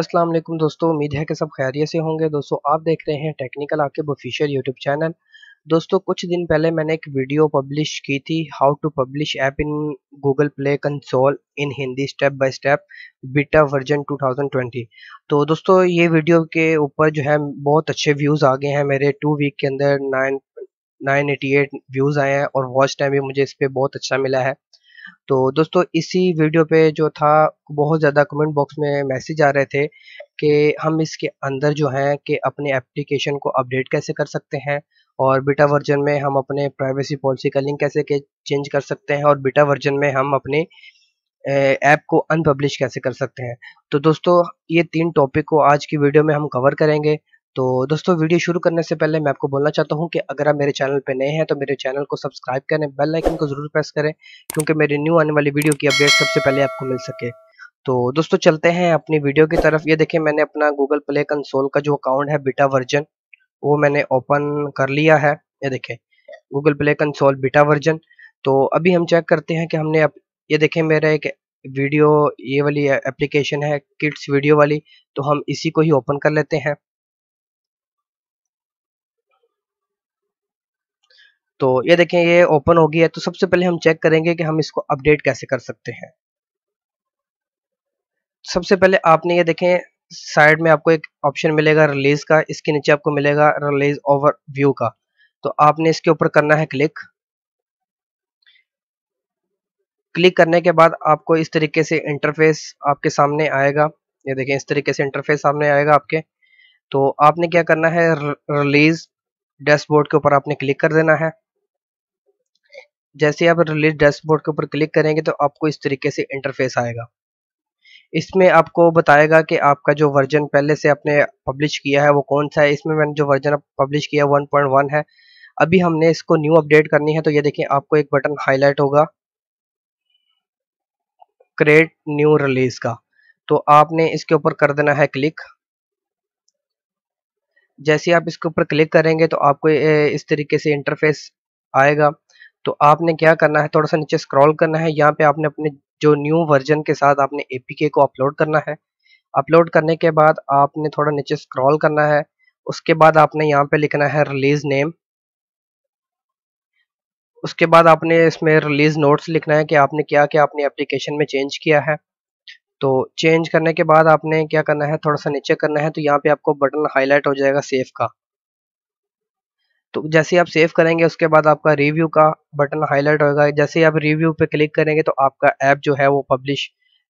अस्सलाम वालेकुम दोस्तों उम्मीद है कि सब खैरियत से होंगे दोस्तों आप देख रहे हैं technical Aqib official YouTube channel दोस्तों कुछ दिन पहले मैंने एक वीडियो पब्लिश की थी how to publish app in Google Play console in Hindi step by step beta version 2020 तो दोस्तों ये वीडियो के ऊपर जो है बहुत अच्छे व्यूज़ आ गए हैं मेरे टू वीक के अंदर nine nine eighty eight views आए हैं और वॉच टाइम भी मुझे इस पर बहुत अच्छा मिला है तो दोस्तों इसी वीडियो पे जो था बहुत ज़्यादा कमेंट बॉक्स में मैसेज आ रहे थे कि हम इसके अंदर जो है कि अपने एप्लीकेशन को अपडेट कैसे कर सकते हैं और बीटा वर्जन में हम अपने प्राइवेसी पॉलिसी का लिंक कैसे चेंज कर सकते हैं और बीटा वर्जन में हम अपने ऐप को अनपब्लिश कैसे कर सकते हैं तो दोस्तों ये तीन टॉपिक को आज की वीडियो में हम कवर करेंगे तो दोस्तों वीडियो शुरू करने से पहले मैं आपको बोलना चाहता हूं कि अगर आप मेरे चैनल पर नए हैं तो मेरे चैनल को सब्सक्राइब करें बेल आइकन को ज़रूर प्रेस करें क्योंकि मेरी न्यू आने वाली वीडियो की अपडेट सबसे पहले आपको मिल सके तो दोस्तों चलते हैं अपनी वीडियो की तरफ ये देखें मैंने अपना गूगल प्ले कंसोल का जो अकाउंट है बीटा वर्जन वो मैंने ओपन कर लिया है ये देखें Google Play console beta version तो अभी हम चेक करते हैं कि हमने अप, ये देखें मेरा एक वीडियो ये वाली एप्लीकेशन है किड्स वीडियो वाली तो हम इसी को ही ओपन कर लेते हैं तो ये देखें ये ओपन हो गया है तो सबसे पहले हम चेक करेंगे कि हम इसको अपडेट कैसे कर सकते हैं सबसे पहले आपने ये देखें साइड में आपको एक ऑप्शन मिलेगा रिलीज का इसके नीचे आपको मिलेगा रिलीज ओवर व्यू का तो आपने इसके ऊपर करना है क्लिक क्लिक करने के बाद आपको इस तरीके से इंटरफेस आपके सामने आएगा ये देखें इस तरीके से इंटरफेस सामने आएगा आपके तो आपने क्या करना है रिलीज डैशबोर्ड के ऊपर आपने क्लिक कर देना है जैसे आप रिलीज डैशबोर्ड के ऊपर क्लिक करेंगे तो आपको इस तरीके से इंटरफेस आएगा इसमें आपको बताएगा कि आपका जो वर्जन पहले से आपने पब्लिश किया है वो कौन सा है इसमें मैंने जो वर्जन पब्लिश किया वन पॉइंट वन है अभी हमने इसको न्यू अपडेट करनी है तो ये देखें आपको एक बटन हाईलाइट होगा क्रिएट न्यू रिलीज का तो आपने इसके ऊपर कर देना है क्लिक जैसे आप इसके ऊपर क्लिक करेंगे तो आपको इस तरीके से इंटरफेस आएगा तो आपने क्या करना है थोड़ा सा नीचे स्क्रॉल करना है यहाँ पे आपने अपने जो न्यू वर्जन के साथ आपने एपीके को अपलोड करना है अपलोड करने के बाद आपने थोड़ा नीचे स्क्रॉल करना है उसके बाद आपने यहाँ पे लिखना है रिलीज नेम उसके बाद आपने इसमें रिलीज नोट्स लिखना है कि आपने क्या क्या अपने एप्लीकेशन में चेंज किया है तो चेंज करने के बाद आपने क्या करना है थोड़ा सा नीचे करना है तो यहाँ पे आपको बटन हाईलाइट हो जाएगा सेफ का तो जैसे आप सेव करेंगे उसके बाद आपका रिव्यू का बटन हाईलाइट होगा जैसे आप रिव्यू पे क्लिक करेंगे तो आपका ऐप जो है वो पब्लिश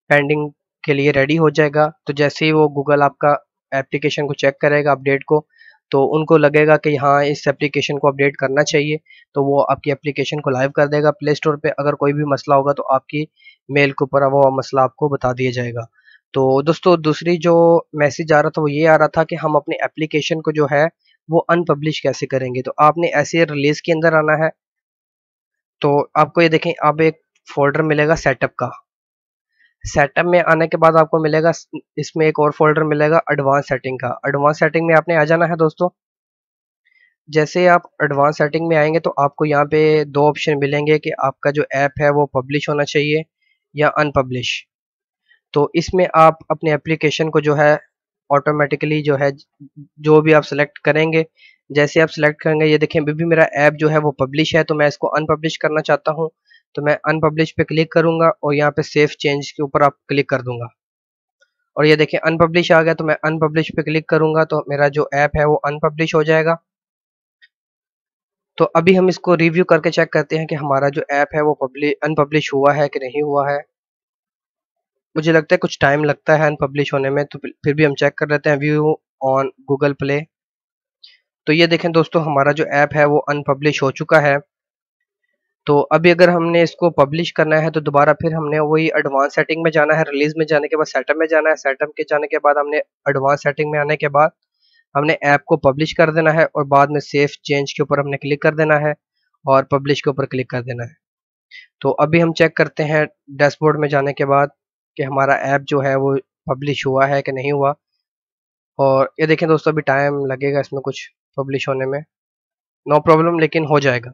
पेंडिंग के लिए रेडी हो जाएगा तो जैसे ही वो गूगल आपका एप्लीकेशन को चेक करेगा अपडेट को तो उनको लगेगा कि हाँ इस एप्लीकेशन को अपडेट करना चाहिए तो वो आपकी एप्लीकेशन को लाइव कर देगा प्ले स्टोर पर अगर कोई भी मसला होगा तो आपकी मेल के ऊपर वो मसला आपको बता दिया जाएगा तो दोस्तों दूसरी जो मैसेज आ रहा था वो ये आ रहा था कि हम अपने एप्लीकेशन को जो है वो अनपब्लिश कैसे करेंगे तो आपने ऐसे रिलीज के अंदर आना है तो आपको ये देखें अब एक फोल्डर मिलेगा सेटअप का सेटअप में आने के बाद आपको मिलेगा इसमें एक और फोल्डर मिलेगा एडवांस सेटिंग का एडवांस सेटिंग में आपने आ जाना है दोस्तों जैसे आप एडवांस सेटिंग में आएंगे तो आपको यहाँ पे दो ऑप्शन मिलेंगे कि आपका जो ऐप है वो पब्लिश होना चाहिए या अनपब्लिश तो इसमें आप अपने एप्लीकेशन को जो है ऑटोमेटिकली जो है जो भी आप सेलेक्ट करेंगे जैसे आप सिलेक्ट करेंगे ये देखें अभी भी मेरा ऐप जो है वो पब्लिश है तो मैं इसको अनपब्लिश करना चाहता हूँ तो मैं अनपब्लिश पे क्लिक करूंगा और यहाँ पे सेफ चेंज के ऊपर आप क्लिक कर दूंगा और ये देखें अनपब्लिश आ गया तो मैं अनपब्लिश पे क्लिक करूंगा तो मेरा जो ऐप है वो अनपब्लिश हो जाएगा तो अभी हम इसको रिव्यू करके चेक करते हैं कि हमारा जो ऐप है वो अनपब्लिश हुआ है कि नहीं हुआ है मुझे लगता है कुछ टाइम लगता है अनपब्लिश होने में तो फिर भी हम चेक कर लेते हैं व्यू ऑन गूगल प्ले तो ये देखें दोस्तों हमारा जो ऐप है वो अनपब्लिश हो चुका है तो अभी अगर हमने इसको पब्लिश करना है तो दोबारा फिर हमने वही एडवांस सेटिंग में जाना है रिलीज में जाने के बाद सेटअप में जाना है सेटअप के जाने के बाद हमने एडवांस सेटिंग में आने के बाद हमने ऐप को पब्लिश कर देना है और बाद में सेफ चेंज के ऊपर हमने क्लिक कर देना है और पब्लिश के ऊपर क्लिक कर देना है तो अभी हम चेक करते हैं डैशबोर्ड में जाने के बाद कि हमारा ऐप जो है वो पब्लिश हुआ है कि नहीं हुआ और ये देखें दोस्तों अभी टाइम लगेगा इसमें कुछ पब्लिश होने में नो no प्रॉब्लम लेकिन हो जाएगा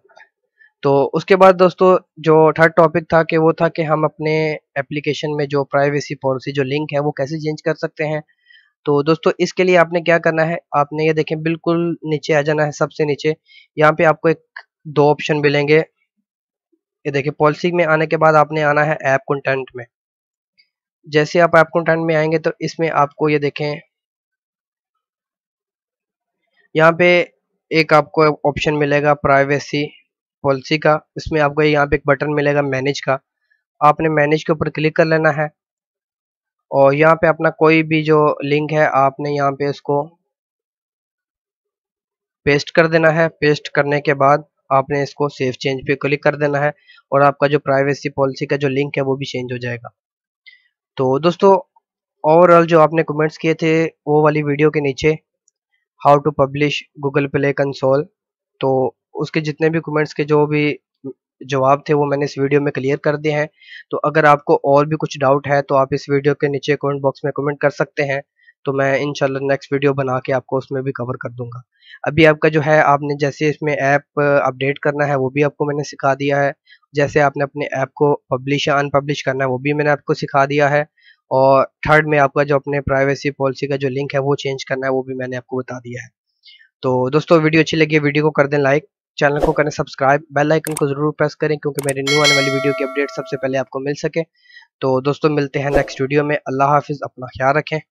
तो उसके बाद दोस्तों जो थर्ड टॉपिक था कि वो था कि हम अपने एप्लीकेशन में जो प्राइवेसी पॉलिसी जो लिंक है वो कैसे चेंज कर सकते हैं तो दोस्तों इसके लिए आपने क्या करना है आपने ये देखें बिल्कुल नीचे आ जाना है सबसे नीचे यहाँ पे आपको एक दो ऑप्शन मिलेंगे ये देखें पॉलिसी में आने के बाद आपने आना है ऐप कंटेंट में जैसे आप ऐप कंटेंट में आएंगे तो इसमें आपको ये देखें यहाँ पे एक आपको ऑप्शन मिलेगा प्राइवेसी पॉलिसी का इसमें आपको यहाँ पे एक बटन मिलेगा मैनेज का आपने मैनेज के ऊपर क्लिक कर लेना है और यहाँ पे अपना कोई भी जो लिंक है आपने यहाँ पे उसको पेस्ट कर देना है पेस्ट करने के बाद आपने इसको सेव चेंज पे क्लिक कर देना है और आपका जो प्राइवेसी पॉलिसी का जो लिंक है वो भी चेंज हो जाएगा तो दोस्तों ओवरऑल जो आपने कमेंट्स किए थे वो वाली वीडियो के नीचे how to publish Google Play console तो उसके जितने भी कमेंट्स के जो भी जवाब थे वो मैंने इस वीडियो में क्लियर कर दिए हैं तो अगर आपको और भी कुछ डाउट है तो आप इस वीडियो के नीचे कमेंट बॉक्स में कमेंट कर सकते हैं तो मैं इनशाला नेक्स्ट वीडियो बना के आपको उसमें भी कवर कर दूंगा अभी आपका जो है आपने जैसे इसमें ऐप अपडेट करना है वो भी आपको मैंने सिखा दिया है जैसे आपने अपने ऐप को पब्लिश या अनपब्लिश करना है वो भी मैंने आपको सिखा दिया है और थर्ड में आपका जो अपने प्राइवेसी पॉलिसी का जो लिंक है वो चेंज करना है वो भी मैंने आपको बता दिया है तो दोस्तों वीडियो अच्छी लगी वीडियो को कर दें लाइक चैनल को करें सब्सक्राइब बेल आइकन को जरूर प्रेस करें क्योंकि मेरे न्यू आने वाली वीडियो की अपडेट सबसे पहले आपको मिल सके तो दोस्तों मिलते हैं नेक्स्ट वीडियो में अल्लाह हाफिज़ अपना ख्याल रखें